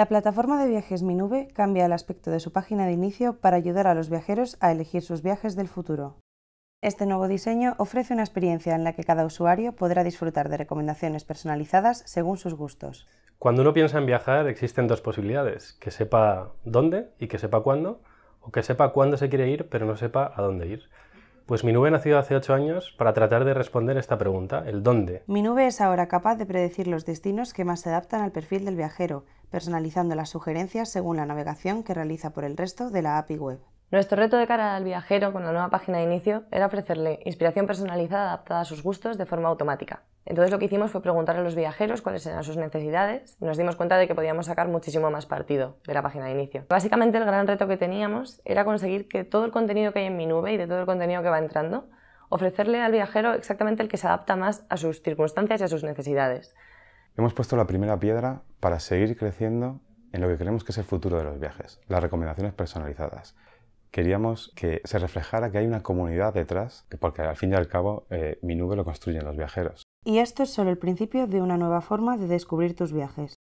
La plataforma de viajes Minube cambia el aspecto de su página de inicio para ayudar a los viajeros a elegir sus viajes del futuro. Este nuevo diseño ofrece una experiencia en la que cada usuario podrá disfrutar de recomendaciones personalizadas según sus gustos. Cuando uno piensa en viajar existen dos posibilidades, que sepa dónde y que sepa cuándo, o que sepa cuándo se quiere ir pero no sepa a dónde ir. Pues Minube nació hace 8 años para tratar de responder esta pregunta, el dónde. Minube es ahora capaz de predecir los destinos que más se adaptan al perfil del viajero personalizando las sugerencias según la navegación que realiza por el resto de la API web. Nuestro reto de cara al viajero con la nueva página de inicio era ofrecerle inspiración personalizada adaptada a sus gustos de forma automática. Entonces lo que hicimos fue preguntar a los viajeros cuáles eran sus necesidades y nos dimos cuenta de que podíamos sacar muchísimo más partido de la página de inicio. Básicamente el gran reto que teníamos era conseguir que todo el contenido que hay en mi nube y de todo el contenido que va entrando, ofrecerle al viajero exactamente el que se adapta más a sus circunstancias y a sus necesidades. Hemos puesto la primera piedra para seguir creciendo en lo que creemos que es el futuro de los viajes, las recomendaciones personalizadas. Queríamos que se reflejara que hay una comunidad detrás, porque al fin y al cabo eh, mi nube lo construyen los viajeros. Y esto es solo el principio de una nueva forma de descubrir tus viajes.